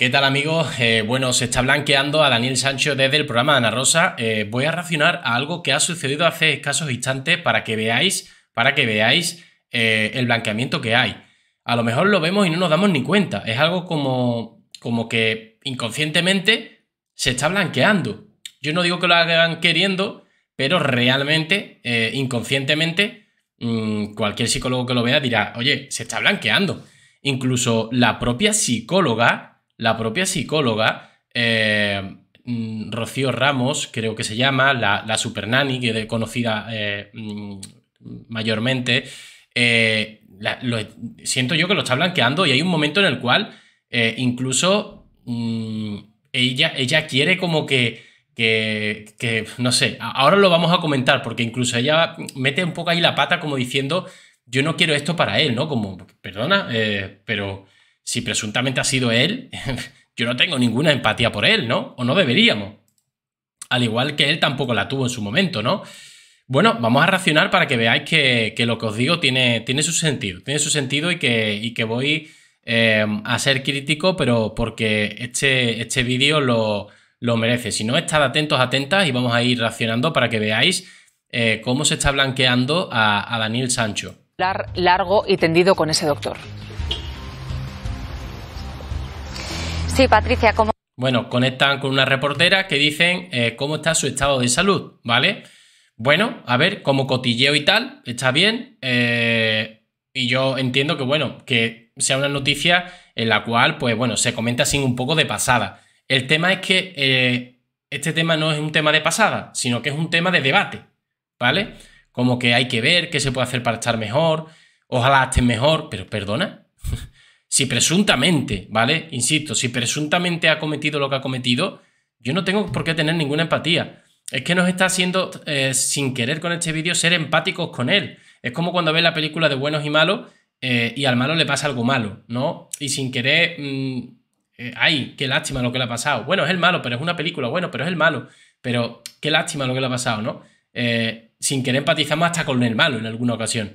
¿Qué tal amigos? Eh, bueno, se está blanqueando a Daniel Sancho desde el programa de Ana Rosa. Eh, voy a racionar a algo que ha sucedido hace escasos instantes para que veáis, para que veáis eh, el blanqueamiento que hay. A lo mejor lo vemos y no nos damos ni cuenta. Es algo como, como que inconscientemente se está blanqueando. Yo no digo que lo hagan queriendo, pero realmente, inconscientemente, mm, cualquier psicólogo que lo vea dirá, oye, se está blanqueando. Incluso la propia psicóloga la propia psicóloga, eh, mm, Rocío Ramos, creo que se llama, la, la super nanny que es conocida eh, mm, mayormente, eh, siento yo que lo está blanqueando y hay un momento en el cual incluso mm, ella, ella quiere como que... Que, no sé, ahora lo vamos a comentar porque incluso ella mete un poco ahí la pata como diciendo, yo no quiero esto para él, ¿no? Como, perdona, pero si presuntamente ha sido él, yo no tengo ninguna empatía por él, ¿no? O no deberíamos. Al igual que él tampoco la tuvo en su momento, ¿no? Bueno, vamos a racionar para que veáis que, lo que os digo tiene, tiene, su sentido, tiene su sentido y que, que voy em, a ser crítico, pero porque este, este vídeo lo, lo merece. Si no, estad atentos, atentas y vamos a ir racionando para que veáis eh, cómo se está blanqueando a, a Daniel Sancho. Largo y tendido con ese doctor. Sí, Patricia, como... Bueno, conectan con una reportera que dicen eh, cómo está su estado de salud, ¿vale? Bueno, a ver, como cotilleo y tal, está bien. Eh, y yo entiendo que, bueno, que sea una noticia en la cual, pues bueno, se comenta sin un poco de pasada. El tema es que eh, este tema no es un tema de pasada, sino que es un tema de debate, ¿vale? Como que hay que ver qué se puede hacer para estar mejor, ojalá estén mejor, pero perdona. si presuntamente, ¿vale? Insisto, si presuntamente ha cometido lo que ha cometido, yo no tengo por qué tener ninguna empatía. Es que nos está haciendo, eh, sin querer con este vídeo, ser empáticos con él. Es como cuando ves la película de buenos y malos eh, y al malo le pasa algo malo, ¿no? Y sin querer, mm, eh, ay, qué lástima lo que le ha pasado. Bueno, es el malo, pero es una película, bueno, pero es el malo. Pero qué lástima lo que le ha pasado, ¿no? sin querer empatizamos hasta con el malo en alguna ocasión.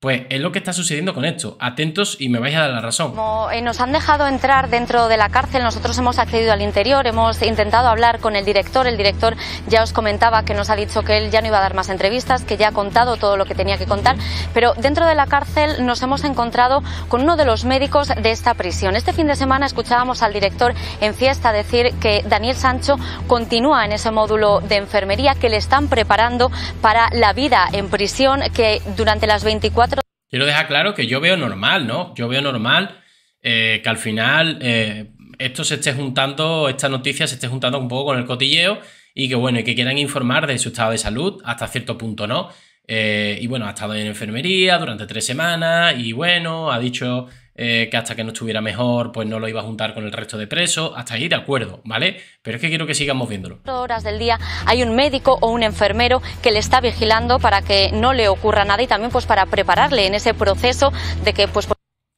Pues es lo que está sucediendo con esto. Atentos y me vais a dar la razón. Como eh, nos han dejado entrar dentro de la cárcel, nosotros hemos accedido al interior, hemos intentado hablar con el director. El director ya os comentaba que nos ha dicho que él ya no iba a dar más entrevistas, que ya ha contado todo lo que tenía que contar. Pero dentro de la cárcel nos hemos encontrado con uno de los médicos de esta prisión. Este fin de semana escuchábamos al director en fiesta decir que Daniel Sancho continúa en ese módulo de enfermería, que le están preparando para la vida en prisión, que durante las 24 quiero dejar claro que yo veo normal, ¿no? Yo veo normal eh, que al final eh, esto se esté juntando, esta noticia se esté juntando un poco con el cotilleo y que bueno, y que quieran informar de su estado de salud, hasta cierto punto no. Eh, y bueno, ha estado en enfermería durante tres semanas y bueno, ha dicho eh, que hasta que no estuviera mejor, pues no lo iba a juntar con el resto de presos. Hasta ahí de acuerdo, ¿vale? Pero es que quiero que sigamos viéndolo. horas del día hay un médico o un enfermero que le está vigilando para que no le ocurra nada y también pues para prepararle en ese proceso de que pues...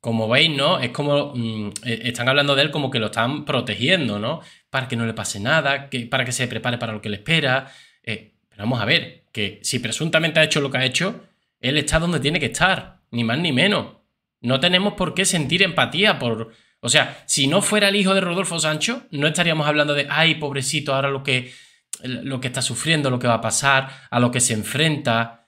Como veis, ¿no? Es como... Mm, e-, están hablando de él como que lo están protegiendo, ¿no? Para que no le pase nada, que, para que se prepare para lo que le espera. Eh, pero vamos a ver, que si presuntamente ha hecho lo que ha hecho, él está donde tiene que estar, ni más ni menos. No tenemos por qué sentir empatía por... O sea, si no fuera el hijo de Rodolfo Sancho, no estaríamos hablando de, ay, pobrecito, ahora lo que, lo que está sufriendo, lo que va a pasar, a lo que se enfrenta,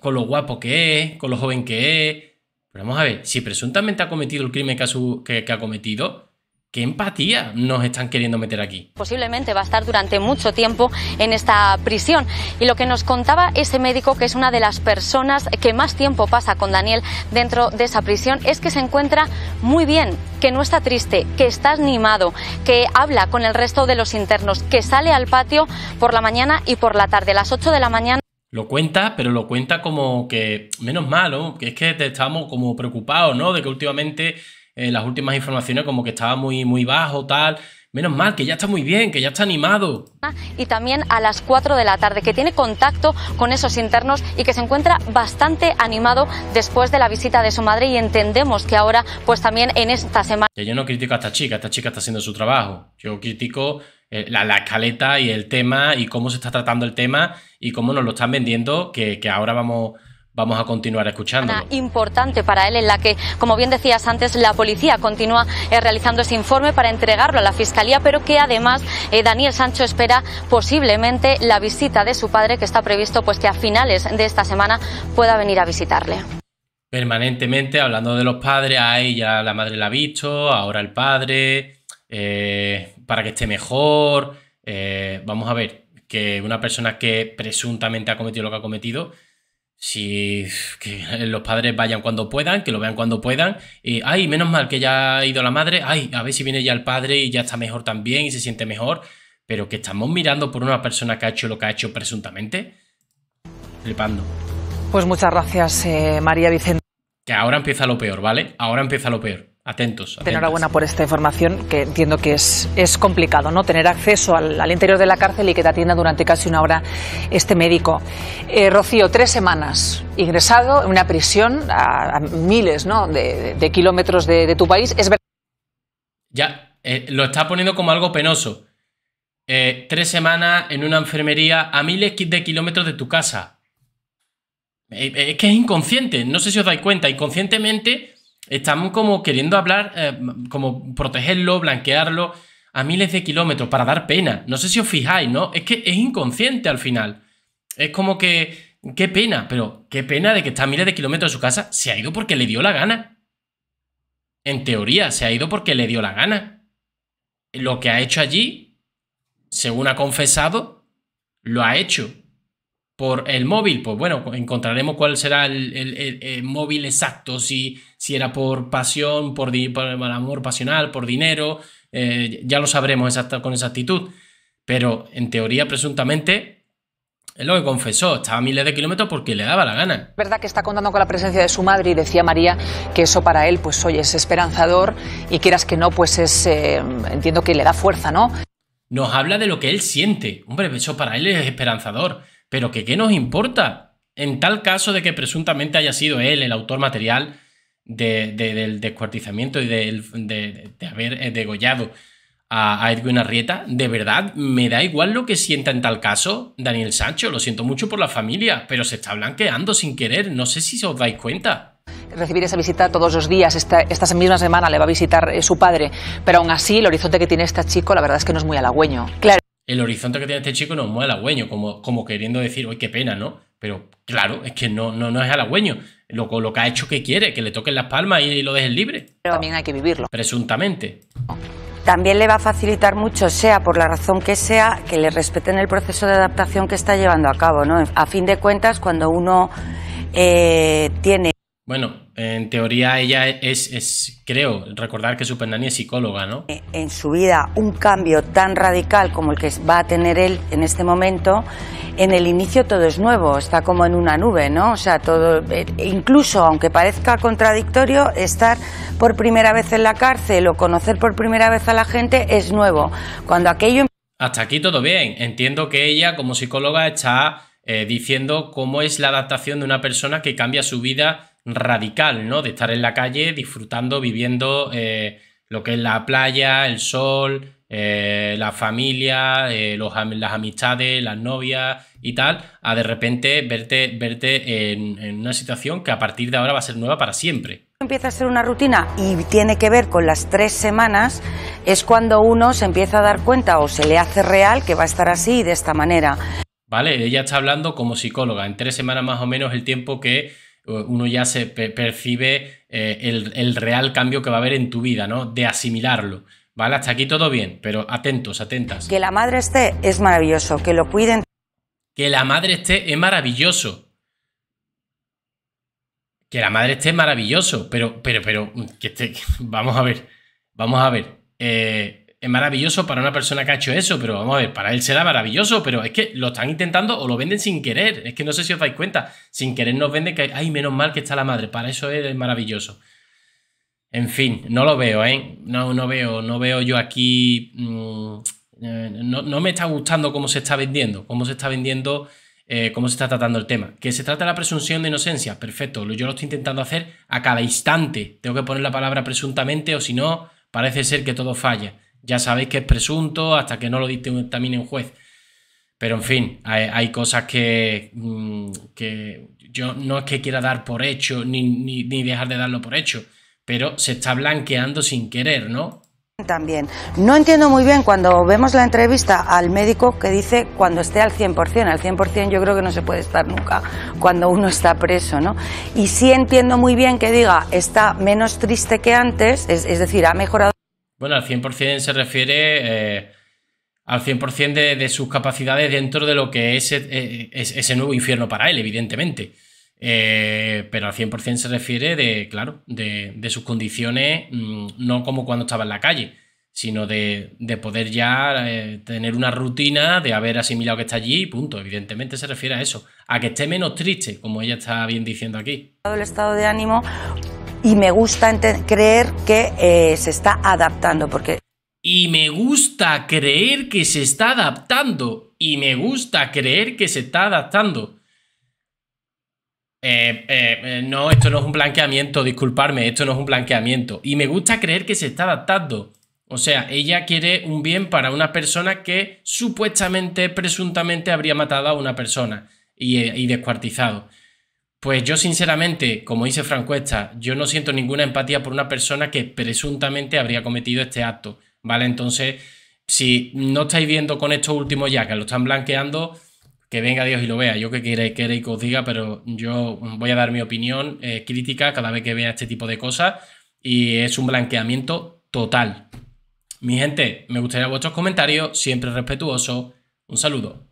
con lo guapo que es, con lo joven que es. Pero vamos a ver, si presuntamente ha cometido el crimen que que ha cometido, ¿Qué empatía nos están queriendo meter aquí? Posiblemente va a estar durante mucho tiempo en esta prisión. Y lo que nos contaba ese médico, que es una de las personas que más tiempo pasa con Daniel dentro de esa prisión, es que se encuentra muy bien, que no está triste, que está animado, que habla con el resto de los internos, que sale al patio por la mañana y por la tarde, a las 8 de la mañana. Lo cuenta, pero lo cuenta como que, menos malo, que es que estamos como preocupados, ¿no? De que últimamente eh, las últimas informaciones como que estaba muy, muy bajo, tal. Menos mal, que ya está muy bien, que ya está animado. Y también a las 4 de la tarde, que tiene contacto con esos internos y que se encuentra bastante animado después de la visita de su madre y entendemos que ahora, pues también en esta semana... yo no critico a esta chica, esta chica está haciendo su trabajo. Yo critico eh, la, la, escaleta y el tema y cómo se está tratando el tema y cómo nos lo están vendiendo, que, que ahora vamos Vamos a continuar escuchando. Importante para él, en la que, como bien decías antes, la policía continúa eh, realizando ese informe para entregarlo a la fiscalía, pero que además eh, Daniel Sancho espera posiblemente la visita de su padre, que está previsto pues que a finales de esta semana pueda venir a visitarle. Permanentemente hablando de los padres, ahí ya la madre la ha visto, ahora el padre, eh, para que esté mejor. vamos a ver, que una persona que presuntamente ha cometido lo que ha cometido si que los padres vayan cuando puedan, que lo vean cuando puedan, y ay, menos mal que ya ha ido la madre, ay, a ver si viene ya el padre y ya está mejor también y se siente mejor, pero que estamos mirando por una persona que ha hecho lo que ha hecho presuntamente, flipando. Pues muchas gracias, eh, María Vicente. Que ahora empieza lo peor, ¿vale? Ahora empieza lo peor. Atentos, Enhorabuena por esta información, que entiendo que es, es complicado, ¿no? Tener acceso al, interior de la cárcel y que te atienda durante casi una hora este médico. Eh, Rocío, tres semanas ingresado en una prisión a, miles de, kilómetros de, tu país. Es Ya, eh, lo está poniendo como algo penoso. Eh, tres semanas en una enfermería a miles de kilómetros de tu casa. Es que es inconsciente, no sé si os dais cuenta, inconscientemente Estamos como queriendo hablar, eh, como protegerlo, blanquearlo a miles de kilómetros para dar pena. No sé si os fijáis, ¿no? Es que es inconsciente al final. Es como que, qué pena, pero qué pena de que está a miles de kilómetros de su casa. Se ha ido porque le dio la gana. En teoría, se ha ido porque le dio la gana. Lo que ha hecho allí, según ha confesado, lo ha hecho por el móvil, pues bueno, encontraremos cuál será el, móvil exacto, si, si era por pasión, por, amor pasional, por dinero, eh, ya lo sabremos con exactitud. Pero en teoría, presuntamente, es lo que confesó, estaba a miles de kilómetros porque le daba la gana. Es Verdad que está contando con la presencia de su madre y decía María que eso para él, pues oye, es esperanzador y quieras que no, pues es, eh, entiendo que le da fuerza, ¿no? Nos habla de lo que él siente. Hombre, eso para él es esperanzador pero que qué nos importa en tal caso de que presuntamente haya sido él el autor material del descuartizamiento y de, haber eh, degollado a, Edwin Arrieta, de verdad me da igual lo que sienta en tal caso Daniel Sancho, lo siento mucho por la familia, pero se está blanqueando sin querer, no sé si os dais cuenta recibir esa visita todos los días. Esta, esta misma semana le va a visitar eh, su padre, pero aún así el horizonte que tiene este chico la verdad es que no es muy halagüeño. Claro el horizonte que tiene este chico no es muy halagüeño, como, como queriendo decir, uy, qué pena, ¿no? Pero claro, es que no, no, no es halagüeño. Lo, lo que ha hecho que quiere, que le toquen las palmas y, lo dejen libre. Pero también hay que vivirlo. Presuntamente. También le va a facilitar mucho, sea por la razón que sea, que le respeten el proceso de adaptación que está llevando a cabo, ¿no? A fin de cuentas, cuando uno eh, tiene... Bueno, en teoría ella es, creo, recordar que Supernani es psicóloga, ¿no? Eh, en su vida un cambio tan radical como el que va a tener él en este momento, en el inicio todo es nuevo, está como en una nube, ¿no? O sea, todo, eh, incluso aunque parezca contradictorio, estar por primera vez en la cárcel o conocer por primera vez a la gente es nuevo. Cuando aquello... Hasta aquí todo bien. Entiendo que ella como psicóloga está eh, diciendo cómo es la adaptación de una persona que cambia su vida radical, ¿no? De estar en la calle disfrutando, viviendo eh, lo que es la playa, el sol, eh, la familia, eh, los, las amistades, las novias y tal, a de repente verte, verte en, una situación que a partir de ahora va a ser nueva para siempre. Empieza a ser una rutina y tiene que ver con las tres semanas, es cuando uno se empieza a dar cuenta o se le hace real que va a estar así de esta manera. Vale, ella está hablando como psicóloga, en tres semanas más o menos el tiempo que eh, uno ya se percibe eh, el, el, real cambio que va a haber en tu vida, ¿no? De asimilarlo. ¿Vale? Hasta aquí todo bien, pero atentos, atentas. Que la madre esté es maravilloso, que lo cuiden. Que la madre esté es maravilloso. Que la madre esté maravilloso, pero, pero, pero, que esté, vamos a ver, vamos a ver. Eh, es maravilloso para una persona que ha hecho eso, pero vamos a ver, para él será maravilloso, pero es que lo están intentando o lo venden sin querer. Es que no sé si os dais cuenta. Sin querer nos venden que, hay menos mal que está la madre. Para eso es maravilloso. En fin, no lo veo, ¿eh? No, no veo, no veo yo aquí. Mm, eh, no, me está gustando cómo se está vendiendo, cómo se está vendiendo, eh, cómo se está tratando el tema. Que se trata de la presunción de inocencia, perfecto. Yo lo estoy intentando hacer a cada instante. Tengo que poner la palabra presuntamente, o si no, parece ser que todo falla ya sabéis que es presunto hasta que no lo también un juez. Pero en fin, hay, cosas mm, que, yo no es que quiera dar por hecho ni, dejar de darlo por hecho, pero se está blanqueando sin querer, ¿no? También, no entiendo muy bien cuando vemos la entrevista al médico que dice cuando esté al 100%, al 100% yo creo que no se puede estar nunca cuando uno está preso, ¿no? Y sí entiendo muy bien que diga está menos triste que antes, es decir, ha mejorado. Bueno, al 100% se refiere eh, al 100% de, de, sus capacidades dentro de lo que es, eh, ese nuevo infierno para él, evidentemente. Eh, pero al 100% se refiere de, claro, de, sus condiciones, mm, no como cuando estaba en la calle, sino de, poder ya tener una rutina, de haber asimilado que está allí y punto. Evidentemente se refiere a eso, a que esté menos triste, como ella está bien diciendo aquí. El estado de ánimo y me gusta creer que eh, se está adaptando porque... Y me gusta creer que se está adaptando. Y me gusta creer que se está adaptando. Eh, eh, no, esto no es un blanqueamiento, disculparme, esto no es un blanqueamiento. Y me gusta creer que se está adaptando. O sea, ella quiere un bien para una persona que supuestamente, presuntamente habría matado a una persona y descuartizado. Pues yo sinceramente, como dice Francuesta, yo no siento ninguna empatía por una persona que presuntamente habría cometido este acto, ¿vale? Entonces, si no estáis viendo con esto último ya que lo están blanqueando, que venga Dios y lo vea. Yo que queréis, que os diga, pero yo voy a dar mi opinión eh, crítica cada vez que vea este tipo de cosas y es un blanqueamiento total. Mi gente, me gustaría vuestros comentarios, siempre respetuoso. Un saludo.